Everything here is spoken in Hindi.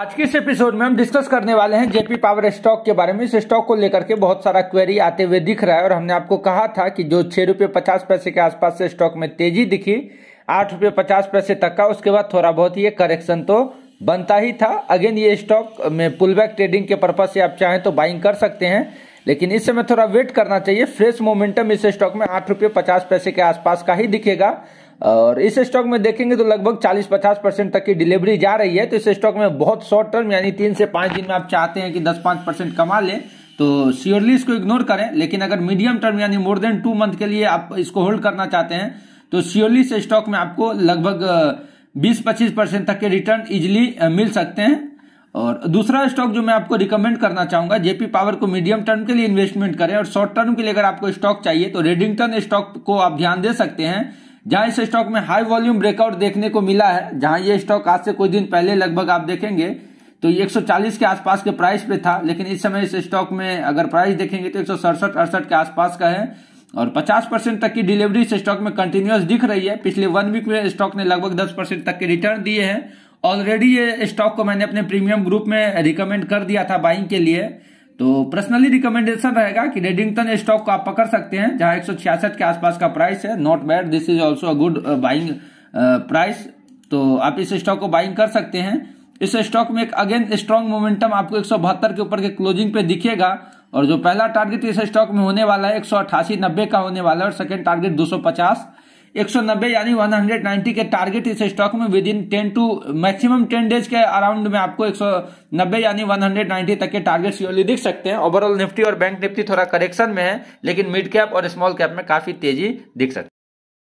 आज के इस एपिसोड में हम डिस्कस करने वाले हैं जेपी पावर स्टॉक के बारे में इस स्टॉक को लेकर के बहुत सारा क्वेरी आते हुए दिख रहा है और हमने आपको कहा था कि जो छह रुपये पचास पैसे के आसपास से स्टॉक में तेजी दिखी आठ रुपये पचास पैसे तक का उसके बाद थोड़ा बहुत ये करेक्शन तो बनता ही था अगेन ये स्टॉक में पुल बैक ट्रेडिंग के पर्पज से आप चाहें तो बाइंग कर सकते हैं लेकिन इस समय थोड़ा वेट करना चाहिए फ्रेश मोमेंटम इस स्टॉक में आठ रुपये पचास पैसे के आसपास का ही दिखेगा और इस स्टॉक में देखेंगे तो लगभग 40-50 परसेंट तक की डिलीवरी जा रही है तो इस स्टॉक में बहुत शॉर्ट टर्म यानी तीन से पांच दिन में आप चाहते हैं कि 10-5 परसेंट कमा लें तो श्योरली इसको इग्नोर करें लेकिन अगर मीडियम टर्म यानी मोर देन टू मंथ के लिए आप इसको होल्ड करना चाहते हैं तो श्योरली इस स्टॉक में आपको लगभग बीस पच्चीस परसेंट तक के रिटर्न इजिली मिल सकते हैं और दूसरा स्टॉक जो मैं आपको रिकमेंड करना चाहूंगा जेपी पावर को मीडियम टर्म के लिए इन्वेस्टमेंट करें और शॉर्ट टर्म के लिए अगर आपको स्टॉक चाहिए तो रेडिंगटन स्टॉक को आप ध्यान दे सकते हैं जहां इस स्टॉक में हाई वॉल्यूम ब्रेकआउट देखने को मिला है जहां ये स्टॉक आज से कुछ दिन पहले लगभग आप देखेंगे तो ये 140 के आसपास के प्राइस पे था लेकिन इस समय इस स्टॉक में अगर प्राइस देखेंगे तो एक अड़सठ के आसपास का है और 50 परसेंट तक की डिलीवरी इस स्टॉक में कंटिन्यूस दिख रही है पिछले वन वीक में स्टॉक ने लगभग 10 परसेंट तक के रिटर्न दिए हैं ऑलरेडी ये स्टॉक को मैंने अपने प्रीमियम ग्रुप में रिकमेंड कर दिया था बाइंग के लिए तो पर्सनली रिकमेंडेशन रहेगा कि रेडिंगटन स्टॉक को आप पकड़ सकते हैं जहां एक के आसपास का प्राइस है not bad this is also a good buying price तो आप इस स्टॉक को बाइंग कर सकते हैं इस स्टॉक में एक अगेन स्ट्रांग मोमेंटम आपको एक के ऊपर के क्लोजिंग पे दिखेगा और जो पहला टारगेट इस स्टॉक में होने वाला है एक सौ का होने वाला है और सेकेंड टारगेट दो 190 यानी 190 के टारगेट इस स्टॉक में within ten to maximum ten days के अराउंड में आपको 190 यानी 190 तक के टारगेट्स यूरली दिख सकते हैं ओवरऑल निफ्टी और बैंक निफ्टी थोड़ा करेक्शन में है लेकिन मिड कैप और स्मॉल कैप में काफी तेजी दिख सकती है